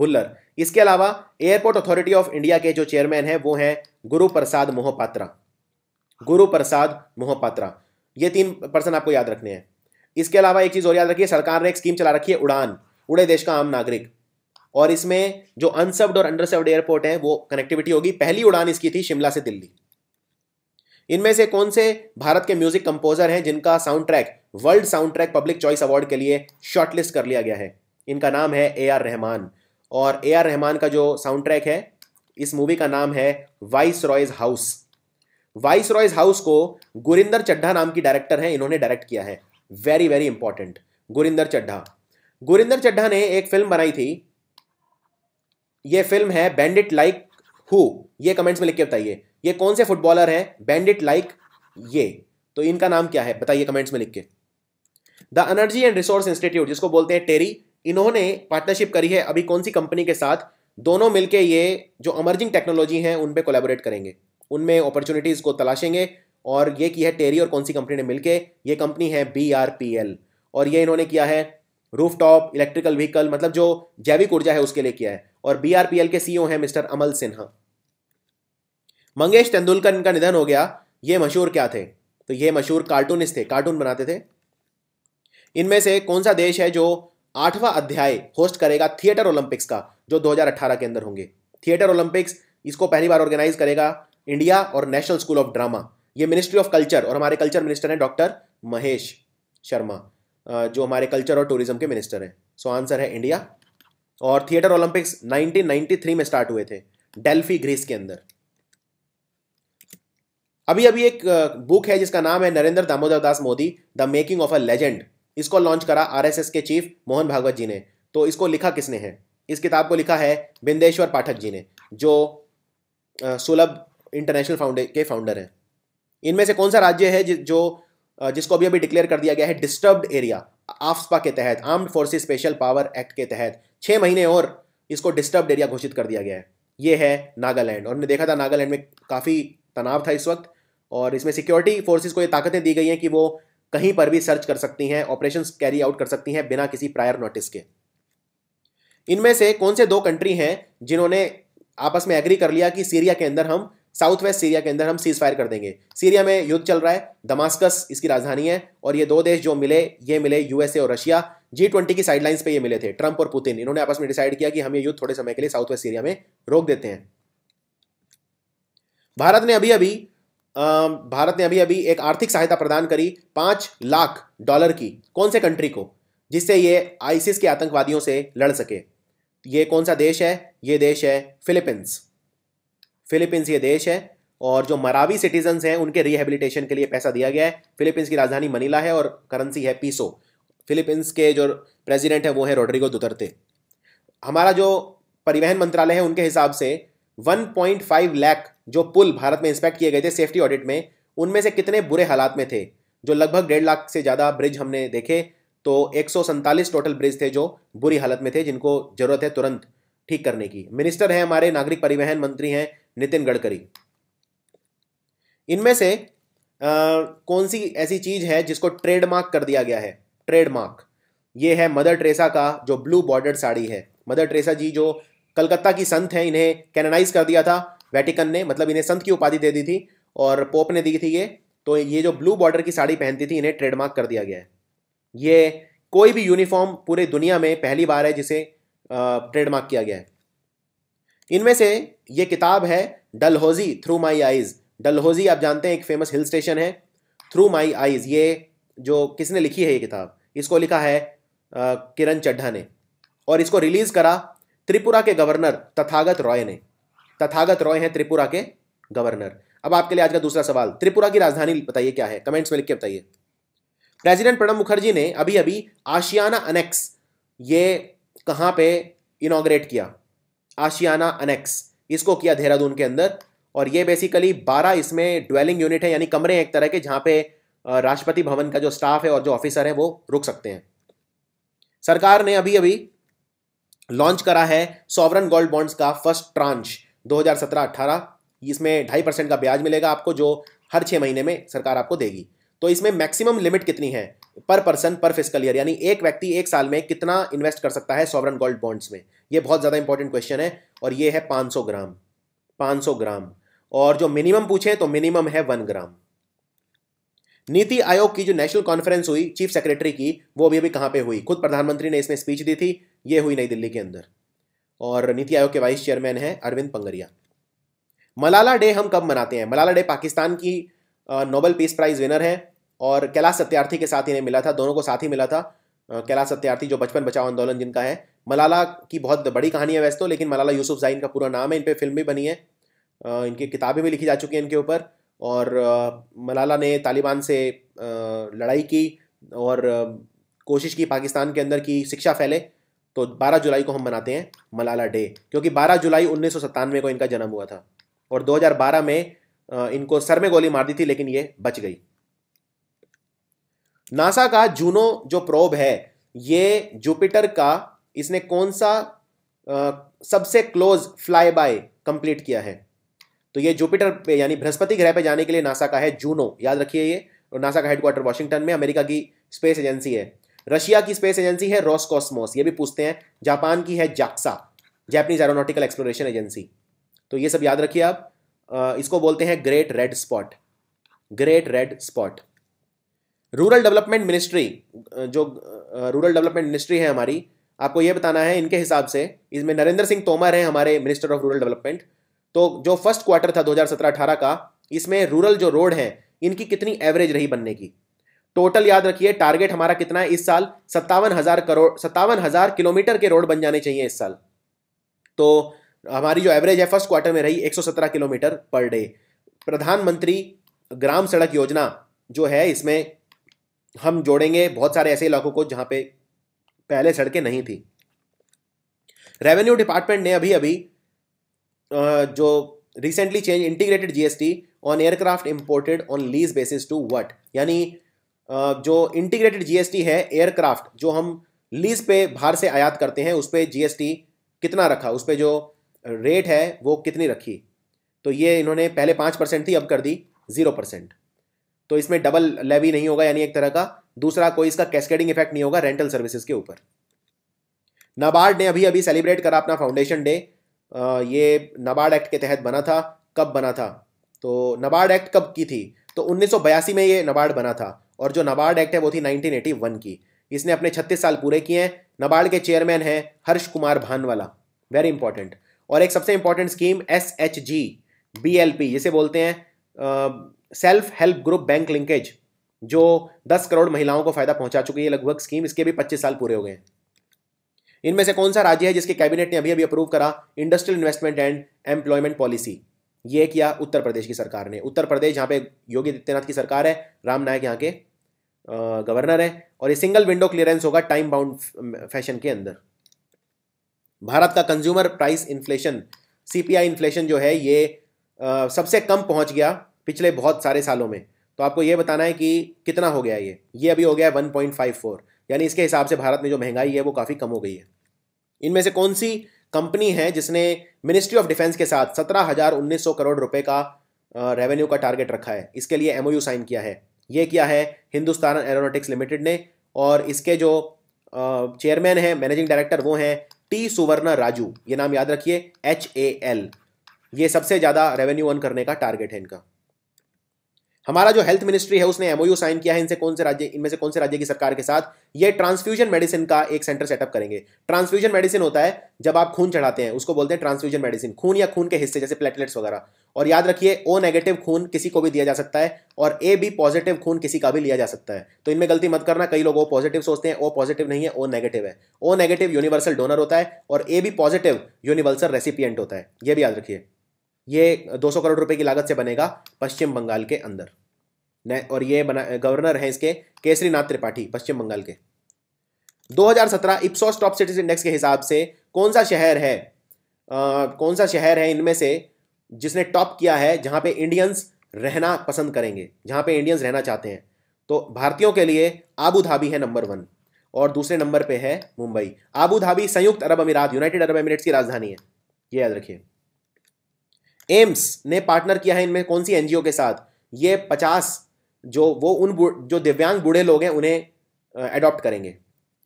Bhullar इसके अलावा एयरपोर्ट अथॉरिटी ऑफ इंडिया के जो चेयरमैन हैं वो हैं गुरु प्रसाद मोहपात्रा गुरु प्रसाद मोहपात्रा ये तीन पर्सन आपको याद रखने हैं इसके अलावा एक चीज़ और याद रखिए सरकार ने एक स्कीम चला रखी है उड़ान उड़े देश का आम नागरिक और इसमें जो अनसर्व्ड और अंडरसर्व्ड एयरपोर्ट है वो कनेक्टिविटी होगी पहली उड़ान इसकी थी शिमला से दिल्ली इनमें से कौन से भारत के म्यूजिक कंपोजर हैं जिनका sound track world sound track public choice award के लिए शॉर्टलिस्ट कर लिया गया है इनका नाम है ए आर रहमान और ए आर रहमान का जो साउंड ट्रैक है इस मूवी का नाम है Viceroy's House Viceroy's House को गुरिंदर चड्ढा नाम की डायरेक्टर हैं इन्होंने डायरेक्ट किया है very very important Gurinder Chadha Gurinder Chadha ने एक फिल्म बनाई थी ये फिल्म है बैंडिट लाइक हु ये कमेंट्स में लिख के बताइए ये कौन से फुटबॉलर हैं बैंडिट लाइक ये तो इनका नाम क्या है बताइए कमेंट्स में लिख के the Energy and Resource Institute जिसको बोलते हैं टेरी इन्होंने पार्टनरशिप करी है अभी कौन सी कंपनी के साथ दोनों मिलके ये जो अमर्जिंग टेक्नोलॉजी हैं उन पर कोलेबोरेट करेंगे उनमें अपॉर्चुनिटीज़ को तलाशेंगे और ये की है टेरी और कौन सी कंपनी ने मिलके ये कंपनी है बी और ये इन्होंने किया है रूफ टॉप इलेक्ट्रिकल व्हीकल मतलब जो जैविक ऊर्जा है उसके लिए किया है और बी के सीईओ e हैं मिस्टर अमल सिन्हा मंगेश तेंदुलकर इनका निधन हो गया ये मशहूर क्या थे तो ये मशहूर कार्टूनिस्ट थे कार्टून बनाते थे इनमें से कौन सा देश है जो आठवां अध्याय होस्ट करेगा थिएटर ओलंपिक्स का जो 2018 के अंदर होंगे थिएटर ओलंपिक्स इसको पहली बार ऑर्गेनाइज करेगा इंडिया और नेशनल स्कूल ऑफ ड्रामा ये मिनिस्ट्री ऑफ कल्चर और हमारे कल्चर मिनिस्टर हैं डॉक्टर महेश शर्मा जो हमारे कल्चर और टूरिज्म के मिनिस्टर हैं सो आंसर है इंडिया और थिएटर ओलंपिक्स 1993 में स्टार्ट हुए थे डेल्फी ग्रीस के अंदर अभी अभी एक बुक है जिसका नाम है Narendra Damodar Das Modi the making of a legend इसको लॉन्च करा आरएसएस के चीफ मोहन भागवत जी ने तो इसको लिखा किसने है इस किताब को लिखा है बिंदेश्वर पाठक जी ने जो सुलभ इंटरनेशनल फाउंडे के फाउंडर हैं इनमें से कौन सा राज्य है जि, जो जिसको अभी अभी डिक्लेयर कर दिया गया है डिस्टर्ब्ड एरिया आफ्सपा के तहत armed forces special power act के तहत छः महीने और इसको डिस्टर्ब्ड एरिया घोषित कर दिया गया है ये है नागालैंड और हमने देखा था नागालैंड में काफ़ी तनाव था इस वक्त और इसमें सिक्योरिटी फोर्सेज को ये ताकतें दी गई हैं कि वो कहीं पर भी सर्च कर सकती हैं ऑपरेशन कैरी आउट कर सकती हैं बिना किसी प्रायर नोटिस के इनमें से कौन से दो कंट्री हैं जिन्होंने आपस में एग्री कर लिया कि सीरिया के अंदर हम साउथ वेस्ट सीरिया के अंदर हम सीज फायर कर देंगे सीरिया में युद्ध चल रहा है दमास्कस इसकी राजधानी है और ये दो देश जो मिले ये मिले यूएसए और रशिया जी ट्वेंटी की साइडलाइंस पे ये मिले थे ट्रंप और पुतिन इन्होंने आपस में डिसाइड किया कि हम ये युद्ध थोड़े समय के लिए साउथ वेस्ट सीरिया में रोक देते हैं भारत ने अभी अभी भारत ने अभी अभी एक आर्थिक सहायता प्रदान करी पांच लाख डॉलर की कौन से कंट्री को जिससे ये आईसीस के आतंकवादियों से लड़ सके ये कौन सा देश है ये देश है फिलीपींस फिलीपींस ये देश है और जो मरावी सिटीजन्स हैं उनके रिहेबिलिटेशन के लिए पैसा दिया गया है फिलीपींस की राजधानी मनीला है और करेंसी है पीसो फिलीपींस के जो प्रेसिडेंट है वो है रोड्रिगो दुतरते हमारा जो परिवहन मंत्रालय है उनके हिसाब से 1.5 लाख जो पुल भारत में इंस्पेक्ट किए गए थे सेफ्टी ऑडिट में उनमें से कितने बुरे हालात में थे जो लगभग डेढ़ लाख से ज़्यादा ब्रिज हमने देखे तो एक टोटल ब्रिज थे जो बुरी हालत में थे जिनको ज़रूरत है तुरंत ठीक करने की मिनिस्टर हैं हमारे नागरिक परिवहन मंत्री हैं नितिन गडकरी इनमें से आ, कौन सी ऐसी चीज़ है जिसको ट्रेडमार्क कर दिया गया है ट्रेडमार्क ये है मदर ट्रेसा का जो ब्लू बॉर्डर साड़ी है मदर ट्रेसा जी जो कलकत्ता की संत है इन्हें कैननाइज कर दिया था वेटिकन ने मतलब इन्हें संत की उपाधि दे दी थी और पोप ने दी थी ये तो ये जो ब्लू बॉर्डर की साड़ी पहनती थी इन्हें ट्रेडमार्क कर दिया गया है ये कोई भी यूनिफॉर्म पूरे दुनिया में पहली बार है जिसे ट्रेडमार्क किया गया है इनमें से ये किताब है Dalhousie through my eyes Dalhousie आप जानते हैं एक फेमस हिल स्टेशन है थ्रू माई आइज़ ये जो किसने लिखी है ये किताब इसको लिखा है किरण चड्ढा ने और इसको रिलीज़ करा त्रिपुरा के गवर्नर तथागत रॉय ने तथागत रॉय हैं त्रिपुरा के गवर्नर अब आपके लिए आज का दूसरा सवाल त्रिपुरा की राजधानी बताइए क्या है कमेंट्स में लिख के बताइए प्रेसिडेंट प्रणब मुखर्जी ने अभी अभी आशियाना अनेक्स ये कहाँ पे इनाग्रेट किया आशियाना अनेक्स इसको किया देहरादून के अंदर और ये बेसिकली बारह इसमें ड्वेलिंग यूनिट है यानी कमरे हैं एक तरह के जहाँ पे राष्ट्रपति भवन का जो स्टाफ है और जो ऑफिसर है वो रुक सकते हैं सरकार ने अभी अभी लॉन्च करा है सॉवरन गोल्ड बॉन्ड्स का फर्स्ट ट्रांच 2017-18 इसमें ढाई परसेंट का ब्याज मिलेगा आपको जो हर छः महीने में सरकार आपको देगी तो इसमें मैक्सिमम लिमिट कितनी है पर पर्सन पर फिजिकल ईयर यानी एक व्यक्ति एक साल में कितना इन्वेस्ट कर सकता है सॉवरन गोल्ड बॉन्ड्स में ये बहुत ज़्यादा इंपॉर्टेंट क्वेश्चन है और ये है 500 ग्राम 500 ग्राम और जो मिनिमम पूछे तो मिनिमम है वन ग्राम नीति आयोग की जो नेशनल कॉन्फ्रेंस हुई चीफ सेक्रेटरी की वो अभी अभी कहाँ पे हुई खुद प्रधानमंत्री ने इसमें स्पीच दी थी ये हुई नई दिल्ली के अंदर और नीति आयोग के वाइस चेयरमैन हैं अरविंद पंगरिया मलाला डे हम कब मनाते हैं मलाला डे पाकिस्तान की नोबल पीस प्राइज विनर है और कैलाश सत्यार्थी के साथ इन्हें मिला था दोनों को साथ ही मिला था कैलाश सत्यार्थी जो बचपन बचाओ आंदोलन जिनका है मलाला की बहुत बड़ी कहानी है वैसे तो लेकिन मलाला यूसुफ जाइन का पूरा नाम है इन पर फिल्म भी बनी है इनकी किताबें भी लिखी जा चुकी हैं इनके ऊपर और मलाला ने तालिबान से लड़ाई की और कोशिश की पाकिस्तान के अंदर की शिक्षा फैले तो 12 जुलाई को हम मनाते हैं मलाला डे क्योंकि 12 जुलाई उन्नीस को इनका जन्म हुआ था और 2012 में इनको सर में गोली मार दी थी लेकिन ये बच गई नासा का जूनो जो प्रोब है ये जुपिटर का इसने कौन सा आ, सबसे क्लोज फ्लाई बाय कंप्लीट किया है तो ये जुपिटर पे यानी बृहस्पति ग्रह पे जाने के लिए नासा का है जूनो याद रखिए ये और नासा का हेडक्वार्टर वाशिंगटन में अमेरिका की स्पेस एजेंसी है रशिया की स्पेस एजेंसी है रॉसकॉस्मोस ये भी पूछते हैं जापान की है JAXA Japanese aeronautical exploration agency तो ये सब याद रखिए आप इसको बोलते हैं great red spot great red spot rural development ministry जो रूरल डेवलपमेंट मिनिस्ट्री है हमारी आपको यह बताना है इनके हिसाब से इसमें नरेंद्र सिंह तोमर हैं हमारे मिनिस्टर ऑफ रूरल डेवलपमेंट तो जो फर्स्ट क्वार्टर था 2017-18 का इसमें रूरल जो रोड हैं इनकी कितनी एवरेज रही बनने की टोटल याद रखिए टारगेट हमारा कितना है इस साल सत्तावन हज़ार करोड़ सत्तावन हज़ार किलोमीटर के रोड बन जाने चाहिए इस साल तो हमारी जो एवरेज है फर्स्ट क्वार्टर में रही एक किलोमीटर पर डे प्रधानमंत्री ग्राम सड़क योजना जो है इसमें हम जोड़ेंगे बहुत सारे ऐसे इलाकों को जहाँ पे पहले सड़कें नहीं थी रेवेन्यू डिपार्टमेंट ने अभी अभी जो recently change integrated GST on aircraft imported on lease basis to what यानी जो इंटीग्रेटेड जीएसटी है एयरक्राफ्ट जो हम लीज पे बाहर से आयात करते हैं उस पर जीएसटी कितना रखा उस पर जो रेट है वो कितनी रखी तो ये इन्होंने पहले पाँच परसेंट थी अब कर दी ज़ीरो परसेंट तो इसमें डबल लेवी नहीं होगा यानी एक तरह का दूसरा कोई इसका कैस्केडिंग इफेक्ट नहीं होगा रेंटल सर्विसेज के ऊपर नाबार्ड ने अभी अभी सेलिब्रेट करा अपना फाउंडेशन डे ये नाबार्ड एक्ट के तहत बना था कब बना था तो नाबार्ड एक्ट कब की थी तो उन्नीस में ये नाबार्ड बना था और जो नाबार्ड एक्ट है वो थी 1981 की इसने अपने 36 साल पूरे किए हैं नाबार्ड के चेयरमैन हैं हर्ष कुमार भानवाला वेरी इंपॉर्टेंट और एक सबसे important scheme S H G B L P जिसे बोलते हैं self help group bank linkage जो 10 करोड़ महिलाओं को फायदा पहुंचा चुकी है लगभग स्कीम इसके भी पच्चीस साल पूरे हो गए इनमें से कौन सा राज्य है जिसके कैबिनेट ने अभी अभी अप्रूव करा industrial investment and employment policy ये किया उत्तर प्रदेश की सरकार ने उत्तर प्रदेश यहाँ पे योगी आदित्यनाथ की सरकार है राम नायक यहाँ के गवर्नर है और ये सिंगल विंडो क्लियरेंस होगा टाइम बाउंड फैशन के अंदर भारत का consumer price inflation CPI inflation जो है ये आ, सबसे कम पहुंच गया पिछले बहुत सारे सालों में तो आपको ये बताना है कि कितना हो गया ये ये अभी हो गया है 1.54 यानी इसके हिसाब से भारत में जो महंगाई है वो काफ़ी कम हो गई है इनमें से कौन सी कंपनी है जिसने मिनिस्ट्री ऑफ डिफेंस के साथ सत्रह हज़ार उन्नीस सौ करोड़ रुपये का रेवेन्यू का टारगेट रखा है इसके लिए एम साइन किया है ये किया है हिंदुस्तान एरोनोटिक्स लिमिटेड ने और इसके जो चेयरमैन हैं मैनेजिंग डायरेक्टर वो हैं टी सुवर्ण राजू ये नाम याद रखिए एच ए एल ये सबसे ज़्यादा रेवेन्यू अर्न करने का टारगेट है इनका हमारा जो हेल्थ मिनिस्ट्री है उसने एमओयू साइन किया है इनसे कौन से राज्य इनमें से कौन से राज्य की सरकार के साथ ये ट्रांसफ्यूजन मेडिसिन का एक सेंटर सेटअप करेंगे ट्रांसफ्यूजन मेडिसिन होता है जब आप खून चढ़ाते हैं उसको बोलते हैं ट्रांसफ्यूजन मेडिसिन खून या खून के हिस्से जैसे प्लेटलेट्स वगैरह और याद रखिए ओ नेगेटिव खून किसी को भी दिया जा सकता है और ए बी पॉजिटिव खून किसी का भी लिया जा सकता है तो इनमें गलती मत करना कई लोग ओ पॉजिटिव सोचते हैं ओ पॉजिटिव नहीं है ओ नेगेटिव है ओ नेगेटिव यूनिवर्सल डोनर होता है और A B positive universal recipient होता है यह भी याद रखिए ये 200 करोड़ रुपए की लागत से बनेगा पश्चिम बंगाल के अंदर और ये बना गवर्नर हैं इसके केसरी नाथ त्रिपाठी पश्चिम बंगाल के 2017 इप्सॉस टॉप सिटीज इंडेक्स के हिसाब से कौन सा शहर है आ, कौन सा शहर है इनमें से जिसने टॉप किया है जहां पे इंडियंस रहना पसंद करेंगे जहां पे इंडियंस रहना चाहते हैं तो भारतीयों के लिए आबू धाबी है नंबर वन और दूसरे नंबर पे है मुंबई आबू धाबी संयुक्त अरब अमीरात यूनाइटेड अरब अमीरेट्स की राजधानी है ये याद रखिए एम्स ने पार्टनर किया है इनमें कौन सी एनजीओ के साथ ये पचास जो वो उन जो दिव्यांग बूढ़े लोग हैं उन्हें अडॉप्ट करेंगे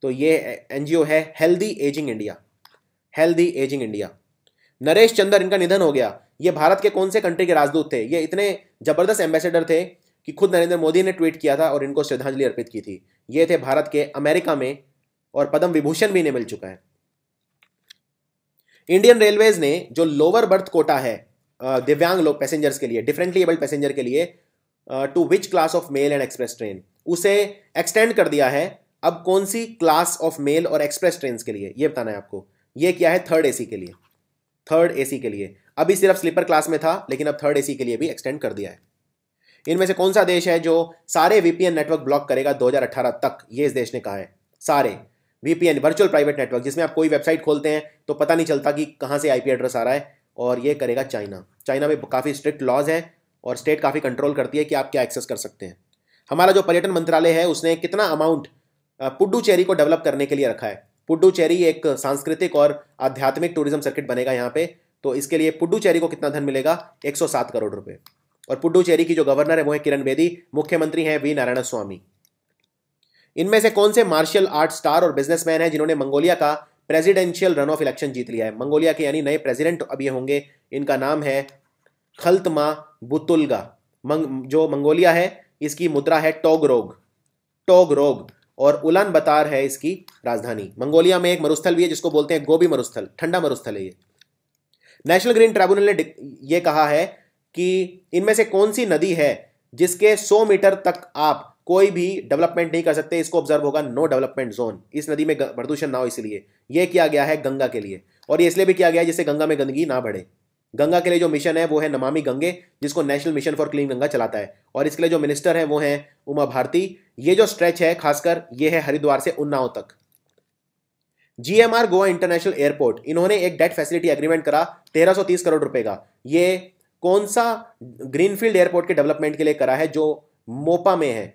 तो ये एनजीओ है Healthy Ageing India Healthy Ageing India Naresh Chandra इनका निधन हो गया ये भारत के कौन से कंट्री के राजदूत थे ये इतने जबरदस्त एम्बेसडर थे कि खुद नरेंद्र मोदी ने ट्वीट किया था और इनको श्रद्धांजलि अर्पित की थी ये थे भारत के अमेरिका में और पद्म विभूषण भी इन्हें मिल चुका है इंडियन रेलवेज ने जो लोअर बर्थ कोटा है दिव्यांग लोग पैसेंजर्स के लिए डिफरेंटली एबल्ड पैसेंजर के लिए to which class of mail and express train उसे एक्सटेंड कर दिया है अब कौन सी क्लास ऑफ मेल और एक्सप्रेस ट्रेन के लिए ये बताना है आपको ये क्या है थर्ड ए के लिए थर्ड ए के लिए अभी सिर्फ स्लीपर क्लास में था लेकिन अब थर्ड एसी के लिए भी एक्सटेंड कर दिया है इनमें से कौन सा देश है जो सारे वीपीएन नेटवर्क ब्लॉक करेगा 2018 तक ये इस देश ने कहा है सारे वीपीएन वर्चुअल प्राइवेट नेटवर्क जिसमें आप कोई वेबसाइट खोलते हैं तो पता नहीं चलता कि कहां से आईपी एड्रेस आ रहा है और ये करेगा चाइना चाइना में काफ़ी स्ट्रिक्ट लॉज हैं और स्टेट काफ़ी कंट्रोल करती है कि आप क्या एक्सेस कर सकते हैं हमारा जो पर्यटन मंत्रालय है उसने कितना अमाउंट पुडुचेरी को डेवलप करने के लिए रखा है पुडुचेरी एक सांस्कृतिक और आध्यात्मिक टूरिज्म सर्किट बनेगा यहाँ पे तो इसके लिए पुडुचेरी को कितना धन मिलेगा 107 करोड़ रुपए और पुडुचेरी की जो गवर्नर है वो है किरण बेदी मुख्यमंत्री हैं वी नारायण स्वामी इनमें से कौन से मार्शल आर्ट स्टार और बिजनेसमैन हैं जिन्होंने मंगोलिया का प्रेसिडेंशियल रन ऑफ इलेक्शन जीत लिया है मंगोलिया के यानी नए प्रेसिडेंट अब ये होंगे इनका नाम है खल्तमा बुतुलगा मंग जो मंगोलिया है इसकी मुद्रा है टोगरोग टोगरोग और उलान बतार है इसकी राजधानी मंगोलिया में एक मरुस्थल भी है जिसको बोलते हैं गोभी मरुस्थल ठंडा मरुस्थल है ये नेशनल ग्रीन ट्राइब्यूनल ने ये कहा है कि इनमें से कौन सी नदी है जिसके 100 मीटर तक आप कोई भी डेवलपमेंट नहीं कर सकते इसको ऑब्जर्व होगा नो डेवलपमेंट जोन इस नदी में प्रदूषण ना हो इसलिए ये किया गया है गंगा के लिए और ये इसलिए भी किया गया है जिससे गंगा में गंदगी ना बढ़े गंगा के लिए जो मिशन है वो है नमामि गंगे जिसको national mission for clean Ganga चलाता है और इसके लिए जो मिनिस्टर हैं वो हैं उमा भारती ये जो स्ट्रेच है खासकर ये है हरिद्वार से उन्नाव तक जीएमआर गोवा इंटरनेशनल एयरपोर्ट इन्होंने एक डेट फैसिलिटी एग्रीमेंट करा 1330 करोड़ रुपए का ये कौन सा ग्रीनफील्ड एयरपोर्ट के डेवलपमेंट के लिए करा है जो मोपा में है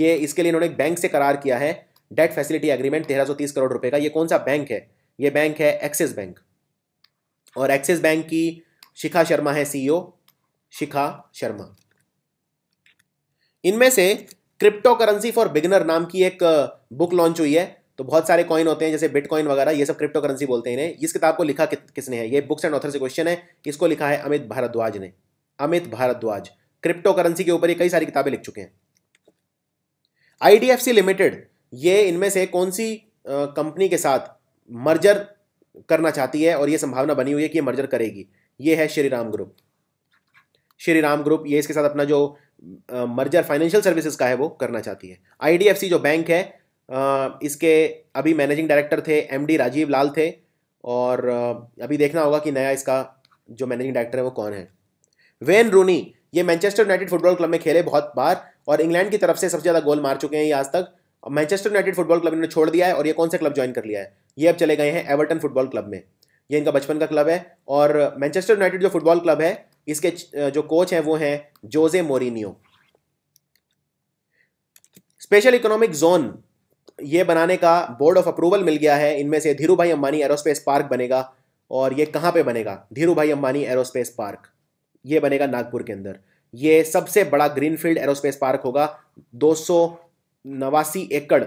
ये इसके लिए इन्होंने बैंक से करार किया है डेट फैसिलिटी एग्रीमेंट तेरह करोड़ रुपए का ये कौन सा बैंक है ये बैंक है एक्सिस बैंक और एक्सिस बैंक की शिखा शर्मा है सीईओ e शिखा शर्मा इनमें से क्रिप्टो करेंसी फॉर बिगनर नाम की एक बुक लॉन्च हुई है तो बहुत सारे कॉइन होते हैं जैसे बिटकॉइन वगैरह ये सब क्रिप्टो करेंसी बोलते हैं इस किताब को लिखा कि, किसने है ये बुक्स एंड ऑथर से क्वेश्चन है इसको लिखा है अमित भारद्वाज ने अमित भारद्वाज क्रिप्टो करेंसी के ऊपर ये कई सारी किताबें लिख चुके हैं आईडीएफसी लिमिटेड ये इनमें से कौन सी कंपनी के साथ मर्जर करना चाहती है और ये संभावना बनी हुई है कि ये मर्जर करेगी ये है श्री राम ग्रुप श्री राम ग्रुप ये इसके साथ अपना जो मर्जर फाइनेंशियल सर्विसेज का है वो करना चाहती है आईडीएफसी जो बैंक है इसके अभी मैनेजिंग डायरेक्टर थे एमडी राजीव लाल थे और अभी देखना होगा कि नया इसका जो मैनेजिंग डायरेक्टर है वो कौन है वेन रूनी ये मैनचेस्टर यूनाइटेड फुटबॉल क्लब में खेले बहुत बार और इंग्लैंड की तरफ से सबसे ज़्यादा गोल मार चुके हैं ये आज तक Manchester Manchester United football club इन्होंने छोड़ दिया है और ये कौन सा क्लब ज्वाइन कर लिया है ये अब चले गए हैं एवर्टन फुटबॉल क्लब में ये इनका बचपन का क्लब है और मैनचेस्टर यूनाइटेड जो फुटबॉल क्लब है इसके जो कोच हैं वो हैं Jose Mourinho special economic zone ये बनाने का बोर्ड ऑफ अप्रूवल मिल गया है इनमें से धीरू भाई अंबानी एरोस्पेस पार्क बनेगा और ये कहाँ पे बनेगा धीरू भाई अंबानी एरोस्पेस पार्क ये बनेगा नागपुर के अंदर ये सबसे बड़ा ग्रीनफील्ड एरोस्पेस पार्क होगा दो नवासी एकड़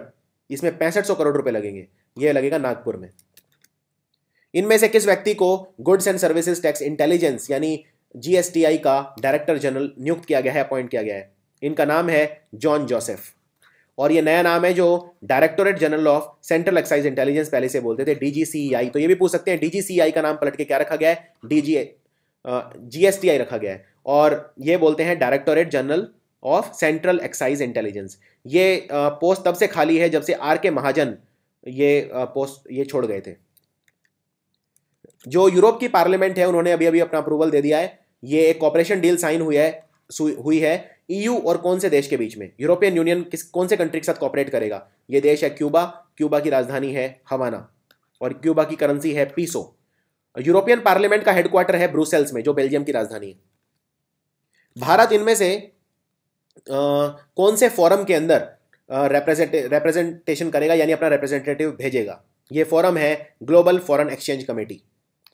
इसमें पैंसठ सौ करोड़ रुपए लगेंगे यह लगेगा नागपुर में इनमें से किस व्यक्ति को goods and services tax intelligence यानी जीएसटीआई का डायरेक्टर जनरल नियुक्त किया गया है अपॉइंट किया गया है इनका नाम है जॉन जोसेफ और यह नया नाम है जो directorate general of central excise intelligence पहले से बोलते थे डीजीसीआई तो ये भी पूछ सकते हैं डीजीसीआई का नाम पलट के क्या रखा गया है डीजी जीएसटीआई रखा गया है और ये बोलते हैं directorate general of central excise intelligence ये पोस्ट तब से खाली है जब से आर के महाजन ये पोस्ट ये छोड़ गए थे जो यूरोप की पार्लियामेंट है उन्होंने अभी अभी अपना अप्रूवल दे दिया है ये एक कॉपरेशन डील साइन हुई है हुई है ईयू e और कौन से देश के बीच में यूरोपियन यूनियन किस कौन से कंट्री के साथ कॉपरेट करेगा ये देश है क्यूबा क्यूबा की राजधानी है हवाना और क्यूबा की करेंसी है पीसो यूरोपियन पार्लियामेंट का हेडक्वार्टर है ब्रुसेल्स में जो बेल्जियम की राजधानी है भारत इनमें से कौन से फॉरम के अंदर रेप्रेजेंट रेप्रेजेंटेशन करेगा यानी अपना रिप्रेजेंटेटिव भेजेगा ये फॉरम है global foreign exchange committee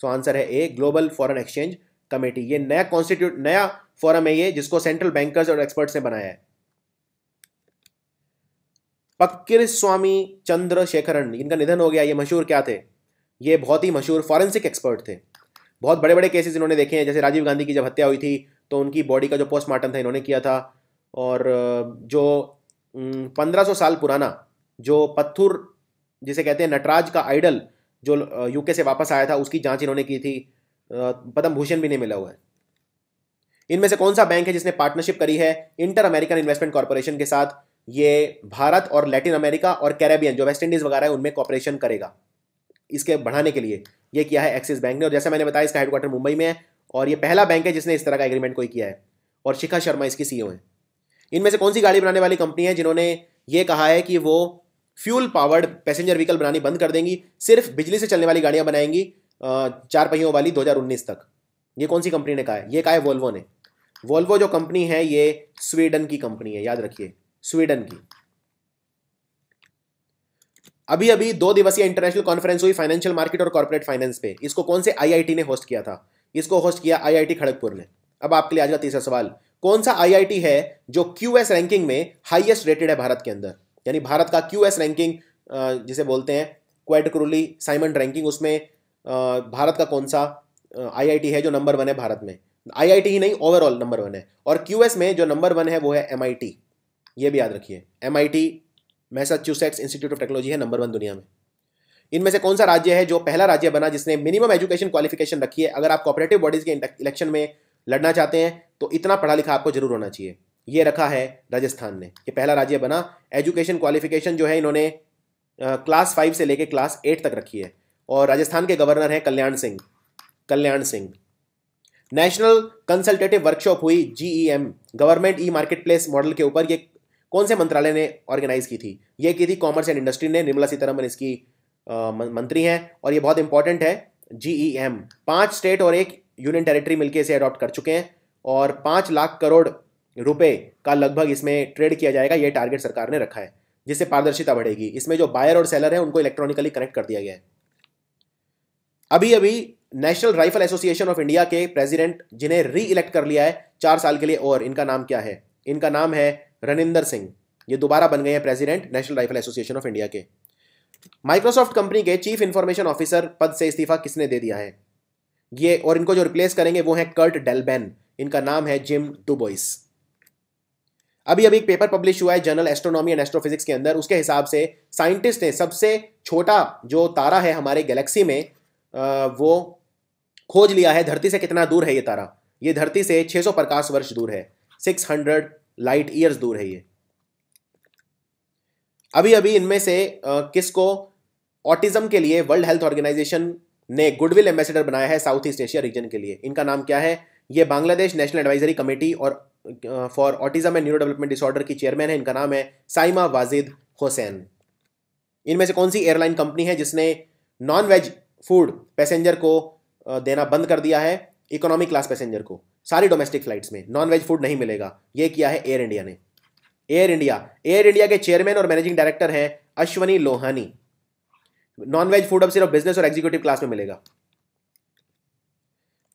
so answer है a global foreign exchange committee ये नया कॉन्स्टिट्यूट नया फॉरम है ये जिसको सेंट्रल बैंकर्स और एक्सपर्ट्स ने बनाया है पक्र स्वामी चंद्र शेखरन इनका निधन हो गया ये मशहूर क्या थे ये बहुत ही मशहूर फॉरेंसिक एक्सपर्ट थे बहुत बड़े बड़े केसेस इन्होंने देखे हैं जैसे राजीव गांधी की जब हत्या हुई थी तो उनकी बॉडी का जो पोस्टमार्टम था इन्होंने किया था और जो पंद्रह सौ साल पुराना जो पत्थर जिसे कहते हैं नटराज का आइडल जो यूके से वापस आया था उसकी जांच इन्होंने की थी पद्म भूषण भी नहीं मिला हुआ है इनमें से कौन सा बैंक है जिसने पार्टनरशिप करी है इंटर अमेरिकन इन्वेस्टमेंट कॉरपोरेशन के साथ ये भारत और लैटिन अमेरिका और कैरेबियन जो वेस्ट इंडीज वगैरह है उनमें कॉपरेशन करेगा इसके बढ़ाने के लिए ये किया है एक्सिस बैंक ने और जैसे मैंने बताया इसका हेडक्वार्टर मुंबई में है और ये पहला बैंक है जिसने इस तरह का एग्रीमेंट कोई किया है और शिखा शर्मा इसकी सीईओ e है इनमें से कौन सी गाड़ी बनाने वाली कंपनी है जिन्होंने ये कहा है कि वो फ्यूल पावर्ड पैसेंजर व्हीकल बनानी बंद कर देंगी सिर्फ बिजली से चलने वाली गाड़ियाँ बनाएंगी चार पहियों वाली 2019 तक ये कौन सी कंपनी ने कहा है ये कहा है वोल्वो ने वोल्वो जो कंपनी है ये स्वीडन की कंपनी है याद रखिए स्वीडन की अभी अभी दो दिवसीय इंटरनेशनल कॉन्फ्रेंस हुई फाइनेंशियल मार्केट और कॉर्पोरेट फाइनेंस पे इसको कौन से आईआईटी ने होस्ट किया था इसको होस्ट किया आईआईटी खड़गपुर ने अब आपके लिए आज का तीसरा सवाल कौन सा आईआईटी है जो क्यूएस रैंकिंग में हाईएस्ट रेटेड है भारत के अंदर यानी भारत का क्यूएस रैंकिंग जिसे बोलते हैं क्वेट क्रोली साइमन रैंकिंग उसमें भारत का कौन सा आईआईटी है जो नंबर वन है भारत में आईआईटी ही नहीं ओवरऑल नंबर वन है और क्यूएस में जो नंबर वन है वो है एम ये भी याद रखिए M T Massachusetts Institute of Technology है नंबर वन दुनिया में इनमें से कौन सा राज्य है जो पहला राज्य बना जिसने मिनिमम एजुकेशन क्वालिफिकेशन रखी है अगर आप कॉपरेटिव बॉडीज के इलेक्शन में लड़ना चाहते हैं तो इतना पढ़ा लिखा आपको जरूर होना चाहिए ये रखा है राजस्थान ने कि पहला राज्य बना एजुकेशन क्वालिफिकेशन जो है इन्होंने क्लास फाइव से लेकर क्लास एट तक रखी है और राजस्थान के गवर्नर हैं Kalyan Singh Kalyan Singh national consultative workshop हुई GEM government e market place model के ऊपर ये कौन से मंत्रालय ने ऑर्गेनाइज की थी ये की थी कॉमर्स एंड इंडस्ट्री ने निर्मला सीतारमन इसकी आ, मंत्री हैं और ये बहुत इंपॉर्टेंट है जीईएम e पांच स्टेट और एक यूनियन टेरिटरी मिलकर इसे अडॉप्ट कर चुके हैं और पाँच लाख करोड़ रुपए का लगभग इसमें ट्रेड किया जाएगा ये टारगेट सरकार ने रखा है जिससे पारदर्शिता बढ़ेगी इसमें जो बायर और सेलर है उनको इलेक्ट्रॉनिकली कनेक्ट कर दिया गया है अभी अभी National Rifle Association of India के प्रेसिडेंट जिन्हें री इलेक्ट कर लिया है चार साल के लिए और इनका नाम क्या है इनका नाम है रनिंदर सिंह ये दोबारा बन गए हैं president National Rifle Association of India के माइक्रोसॉफ्ट कंपनी के चीफ इंफॉर्मेशन ऑफिसर पद से इस्तीफा किसने दे दिया है ये और इनको जो रिप्लेस करेंगे वो है कर्ट डेलबेन इनका नाम है जिम डुबोइस अभी अभी एक पेपर पब्लिश हुआ है जनरल एस्ट्रोनॉमी एंड एस्ट्रोफिजिक्स के अंदर उसके हिसाब से साइंटिस्ट ने सबसे छोटा जो तारा है हमारे गैलेक्सी में वो खोज लिया है धरती से कितना दूर है ये तारा ये धरती से 600 प्रकाश वर्ष दूर है 600 लाइट ईयर्स दूर है ये अभी अभी इनमें से किसको ऑटिज्म के लिए वर्ल्ड हेल्थ ऑर्गेनाइजेशन ने गुडविल एम्बेसडर बनाया है साउथ ईस्ट एशिया रीजन के लिए इनका नाम क्या है ये बांग्लादेश नेशनल एडवाइजरी कमेटी और for autism and neuro development disorder की चेयरमैन है इनका नाम है साइमा वाजिद हुसैन इनमें से कौन सी एयरलाइन कंपनी है जिसने नॉन वेज फूड पैसेंजर को देना बंद कर दिया है इकोनॉमिक क्लास पैसेंजर को सारी डोमेस्टिक फ्लाइट्स में नॉन वेज फूड नहीं मिलेगा ये किया है एयर इंडिया ने एयर इंडिया एयर इंडिया के चेयरमैन और मैनेजिंग डायरेक्टर हैं Ashwani Lohani non veg food अब सिर्फ बिजनेस और एग्जीक्यूटिव क्लास में मिलेगा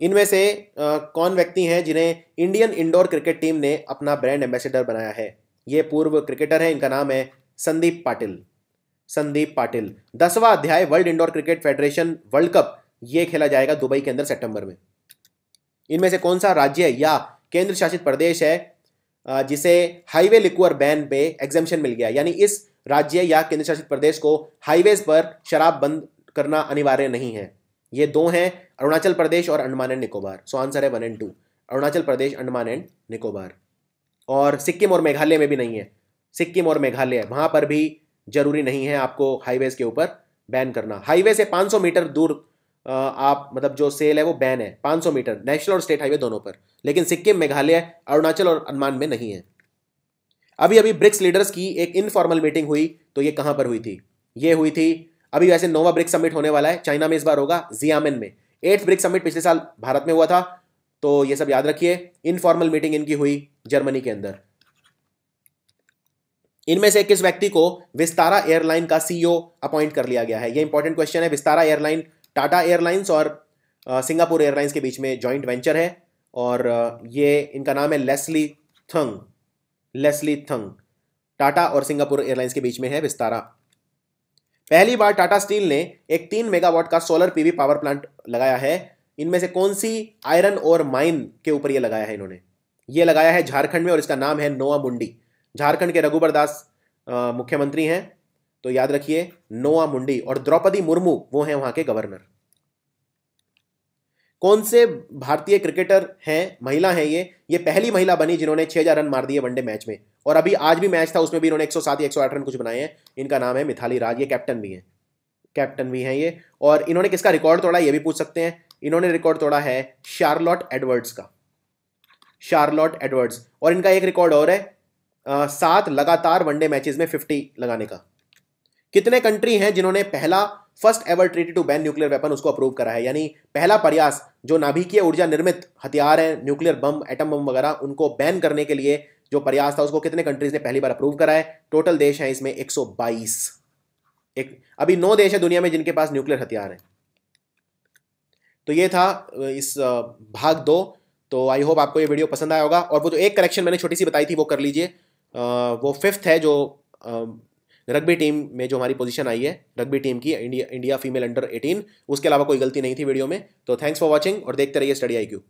इनमें से आ, कौन व्यक्ति हैं जिन्हें इंडियन इंडोर क्रिकेट टीम ने अपना ब्रांड एम्बेसडर बनाया है ये पूर्व क्रिकेटर हैं इनका नाम है संदीप पाटिल संदीप पाटिल दसवां अध्याय World Indoor Cricket Federation World Cup ये खेला जाएगा दुबई के अंदर सेप्टेम्बर में इनमें से कौन सा राज्य या केंद्र शासित प्रदेश है जिसे हाईवे लिक्वर बैन पे एग्जेम्पन मिल गया यानी इस राज्य या केंद्रशासित प्रदेश को हाईवेज पर शराब बंद करना अनिवार्य नहीं है ये दो हैं अरुणाचल प्रदेश और Andaman and Nicobar so answer है one and two Arunachal Pradesh Andaman and Nicobar और सिक्किम और मेघालय में भी नहीं है सिक्किम और मेघालय वहाँ पर भी जरूरी नहीं है आपको हाईवेज के ऊपर बैन करना हाईवे से 500 मीटर दूर आप मतलब जो सेल है वो बैन है 500 मीटर नेशनल और स्टेट हाईवे दोनों पर लेकिन सिक्किम मेघालय अरुणाचल और अंडमान में नहीं है अभी अभी ब्रिक्स लीडर्स की एक इनफॉर्मल मीटिंग हुई तो ये कहाँ पर हुई थी ये हुई थी अभी वैसे नोवा ब्रिक्स समिट होने वाला है चाइना में इस बार होगा जियामेन में एट्थ ब्रिक्स समिट पिछले साल भारत में हुआ था तो ये सब याद रखिए इनफॉर्मल मीटिंग इनकी हुई जर्मनी के अंदर इनमें से किस व्यक्ति को विस्तारा एयरलाइन का सीईओ अपॉइंट e कर लिया गया है ये इंपॉर्टेंट क्वेश्चन है विस्तारा एयरलाइन टाटा एयरलाइंस और सिंगापुर एयरलाइंस के बीच में जॉइंट वेंचर है और ये इनका नाम है Leslie Thng Leslie Thng Tata और सिंगापुर एयरलाइंस के बीच में है विस्तारा पहली बार टाटा स्टील ने एक तीन मेगावाट का सोलर पीवी पावर प्लांट लगाया है इनमें से कौन सी आयरन और माइन के ऊपर ये लगाया है इन्होंने ये लगाया है झारखंड में और इसका नाम है नोआ मुंडी झारखंड के रघुबर दास मुख्यमंत्री हैं तो याद रखिए नोआ मुंडी और द्रौपदी मुर्मू वो हैं वहाँ के गवर्नर कौन से भारतीय क्रिकेटर हैं महिला हैं ये ये पहली महिला बनी जिन्होंने 6000 रन मार दिए वनडे मैच में और अभी आज भी मैच था उसमें भी इन्होंने 107 सौ 108 रन कुछ बनाए हैं इनका नाम है मिथाली राज ये कैप्टन भी हैं कैप्टन भी हैं ये और इन्होंने किसका रिकॉर्ड तोड़ा ये भी पूछ सकते हैं इन्होंने रिकॉर्ड तोड़ा है शार्लॉट एडवर्ड्स का शार्लॉट एडवर्ड्स और इनका एक रिकॉर्ड और है सात लगातार वनडे मैचेज में फिफ्टी लगाने का कितने कंट्री हैं जिन्होंने पहला first ever treaty to ban nuclear weapon उसको अप्रूव करा है यानी पहला प्रयास जो नाभिकीय ऊर्जा निर्मित हथियार हैं न्यूक्लियर बम एटम बम वगैरह उनको बैन करने के लिए जो प्रयास था उसको कितने कंट्रीज ने पहली बार अप्रूव करा है टोटल देश हैं इसमें 122 एक अभी नौ देश है दुनिया में जिनके पास न्यूक्लियर हथियार हैं तो ये था इस भाग दो तो आई होप आपको ये वीडियो पसंद आया होगा और वो जो एक करेक्शन मैंने छोटी सी बताई थी वो कर लीजिए वो फिफ्थ है जो रग्बी टीम में जो हमारी पोजीशन आई है रग्बी टीम की India India female under eighteen उसके अलावा कोई गलती नहीं थी वीडियो में तो थैंक्स फॉर वॉचिंग और देखते रहिए स्टडी आई क्यू